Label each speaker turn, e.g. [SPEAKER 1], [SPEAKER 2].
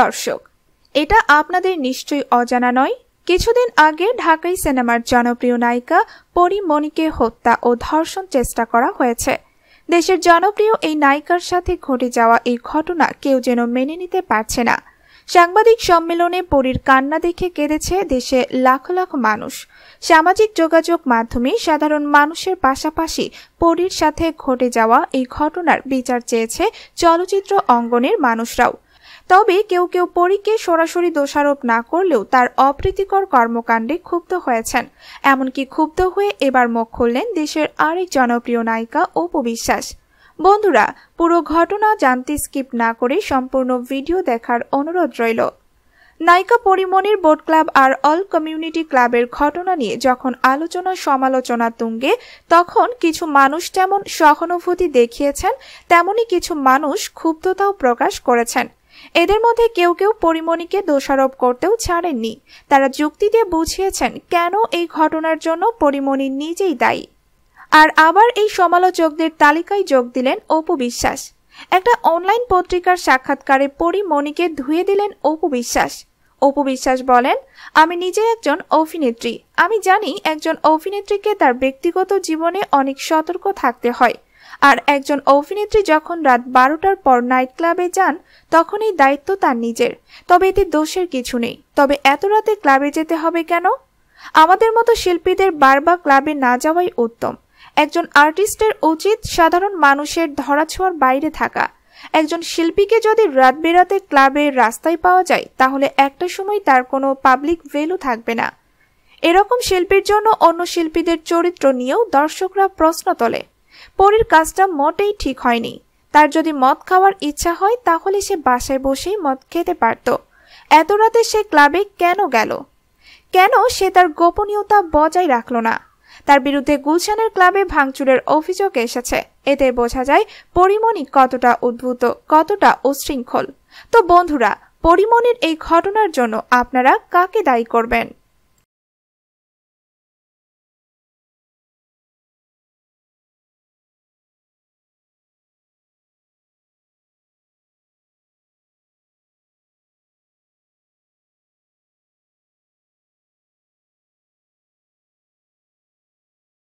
[SPEAKER 1] দর্শক এটা আপনাদের নিশ্চয়ই অজানা নয় কিছুদিন আগে ঢাকাই সিনেমার জনপ্রিয় নায়িকা পরিমণিকে হত্যা ও ধর্ষণ চেষ্টা করা হয়েছে দেশের জনপ্রিয় এই নায়িকার সাথে ঘটে যাওয়া এই ঘটনা কেউ যেন মেনে নিতে পারছে না সাংবাদিক সম্মেলনে পরীর কান্না দেখে কেঁদেছে দেশে লাখ লাখ মানুষ সামাজিক যোগাযোগ মাধ্যমে সাধারণ মানুষের পাশাপাশি পরীর সাথে ঘটে যাওয়া এই ঘটনার বিচার চেয়েছে চলচ্চিত্র অঙ্গনের মানুষরাও তবে কেউ কেউ পরীকে সরাসরি দোষারোপ না করলেও তার অপ্রীতিকর কর্মকাণ্ডে ক্ষুব্ধ হয়েছেন এমনকি ক্ষুব্ধ হয়ে এবার মুখ খুললেন দেশের আরেক জনপ্রিয় নায়িকা অপু বিশ্বাস বন্ধুরা পুরো ঘটনা জানতে স্কিপ না করে সম্পূর্ণ ভিডিও দেখার অনুরোধ রইল নায়িকা পরিমণির বোট ক্লাব আর অল কমিউনিটি ক্লাবের ঘটনা নিয়ে যখন আলোচনা সমালোচনা তুঙ্গে তখন কিছু মানুষ যেমন সহানুভূতি দেখিয়েছেন তেমনি কিছু মানুষ ক্ষুব্ধতাও প্রকাশ করেছেন এদের মধ্যে কেউ কেউ পরিমণিকে দোষারোপ করতেও ছাড়েননি তারা যুক্তি দিয়ে বুঝিয়েছেন কেন এই ঘটনার জন্য পরিমণি নিজেই দায়ী আর আবার এই সমালোচকদের তালিকায় যোগ দিলেন অপু বিশ্বাস একটা অনলাইন পত্রিকার সাক্ষাৎকারে পরিমণিকে ধুয়ে দিলেন অপু বিশ্বাস অপু বিশ্বাস বলেন আমি নিজে একজন অভিনেত্রী আমি জানি একজন অভিনেত্রীকে তার ব্যক্তিগত জীবনে অনেক সতর্ক থাকতে হয় আর একজন অভিনেত্রী যখন রাত বারোটার পর নাইট ক্লাবে যান তখন এই দায়িত্ব তার নিজের তবে এতে দোষের কিছু নেই তবে এত রাতে ক্লাবে যেতে হবে কেন আমাদের মতো শিল্পীদের বারবার ক্লাবে না যাওয়াই উত্তম একজন আর্টিস্টের উচিত সাধারণ মানুষের ধরাছোঁয়ার বাইরে থাকা একজন শিল্পীকে যদি রাত বেরাতে ক্লাবে রাস্তায় পাওয়া যায় তাহলে একটা সময় তার কোনো পাবলিক ভ্যালু থাকবে না এরকম শিল্পীর জন্য অন্য শিল্পীদের চরিত্র নিয়েও দর্শকরা প্রশ্ন তোলে পরীর কাজটা মোটেই ঠিক হয়নি তার যদি মদ খাওয়ার ইচ্ছা হয় তাহলে সে বাসায় বসেই মদ খেতে পারত এত রাতে সে ক্লাবে কেন গেল কেন সে তার গোপনীয়তা বজায় রাখল না তার বিরুদ্ধে গুলশানের ক্লাবে ভাঙচুরের অভিযোগ এসেছে এতে বোঝা যায় পরিমণি কতটা উদ্ভূত কতটা উশৃঙ্খল তো বন্ধুরা পরিমণির এই ঘটনার জন্য আপনারা কাকে দায়ী করবেন